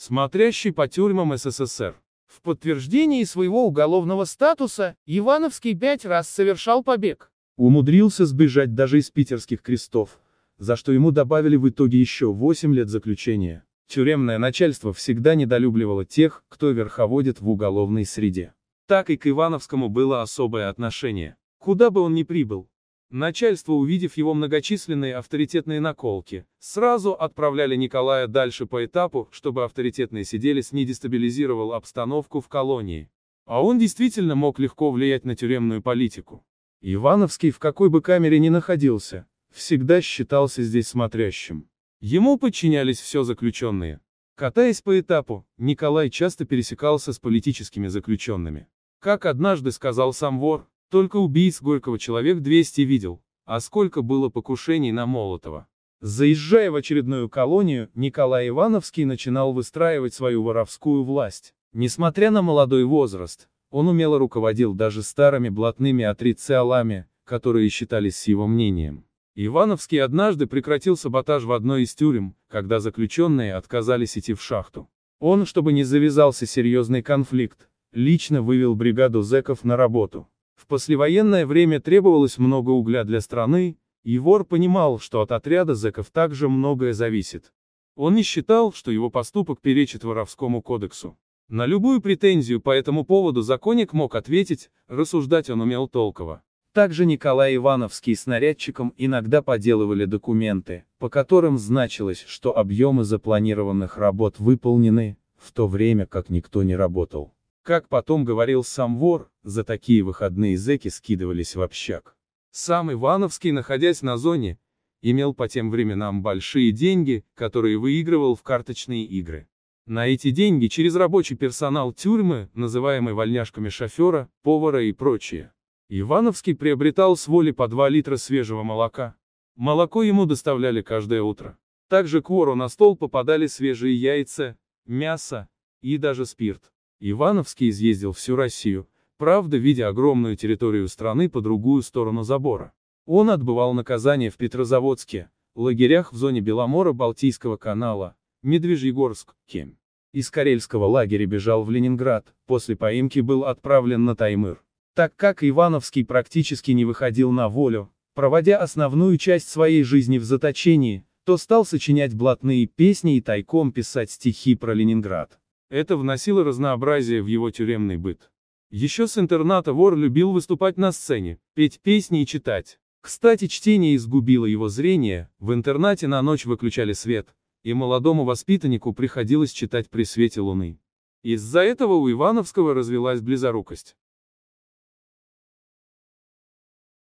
смотрящий по тюрьмам СССР. В подтверждении своего уголовного статуса Ивановский пять раз совершал побег. Умудрился сбежать даже из питерских крестов, за что ему добавили в итоге еще 8 лет заключения. Тюремное начальство всегда недолюбливало тех, кто верховодит в уголовной среде. Так и к Ивановскому было особое отношение. Куда бы он ни прибыл, Начальство, увидев его многочисленные авторитетные наколки, сразу отправляли Николая дальше по этапу, чтобы авторитетный сиделец не дестабилизировал обстановку в колонии. А он действительно мог легко влиять на тюремную политику. Ивановский в какой бы камере ни находился, всегда считался здесь смотрящим. Ему подчинялись все заключенные. Катаясь по этапу, Николай часто пересекался с политическими заключенными. Как однажды сказал сам вор, только убийц Горького человек 200 видел, а сколько было покушений на Молотова. Заезжая в очередную колонию, Николай Ивановский начинал выстраивать свою воровскую власть. Несмотря на молодой возраст, он умело руководил даже старыми блатными отрицалами, которые считались с его мнением. Ивановский однажды прекратил саботаж в одной из тюрем, когда заключенные отказались идти в шахту. Он, чтобы не завязался серьезный конфликт, лично вывел бригаду зэков на работу. В послевоенное время требовалось много угля для страны, и вор понимал, что от отряда зэков также многое зависит. Он не считал, что его поступок перечит воровскому кодексу. На любую претензию по этому поводу законник мог ответить, рассуждать он умел толково. Также Николай Ивановский с нарядчиком иногда поделывали документы, по которым значилось, что объемы запланированных работ выполнены, в то время как никто не работал. Как потом говорил сам вор, за такие выходные зэки скидывались в общак. Сам Ивановский, находясь на зоне, имел по тем временам большие деньги, которые выигрывал в карточные игры. На эти деньги через рабочий персонал тюрьмы, называемый вольняшками шофера, повара и прочее. Ивановский приобретал с воли по 2 литра свежего молока. Молоко ему доставляли каждое утро. Также к вору на стол попадали свежие яйца, мясо и даже спирт. Ивановский изъездил всю Россию, правда, видя огромную территорию страны по другую сторону забора. Он отбывал наказание в Петрозаводске, лагерях в зоне Беломора Балтийского канала, Медвежьегорск, Кем. Из карельского лагеря бежал в Ленинград, после поимки был отправлен на Таймыр. Так как Ивановский практически не выходил на волю, проводя основную часть своей жизни в заточении, то стал сочинять блатные песни и тайком писать стихи про Ленинград. Это вносило разнообразие в его тюремный быт. Еще с интерната вор любил выступать на сцене, петь песни и читать. Кстати, чтение изгубило его зрение, в интернате на ночь выключали свет, и молодому воспитаннику приходилось читать при свете луны. Из-за этого у Ивановского развелась близорукость.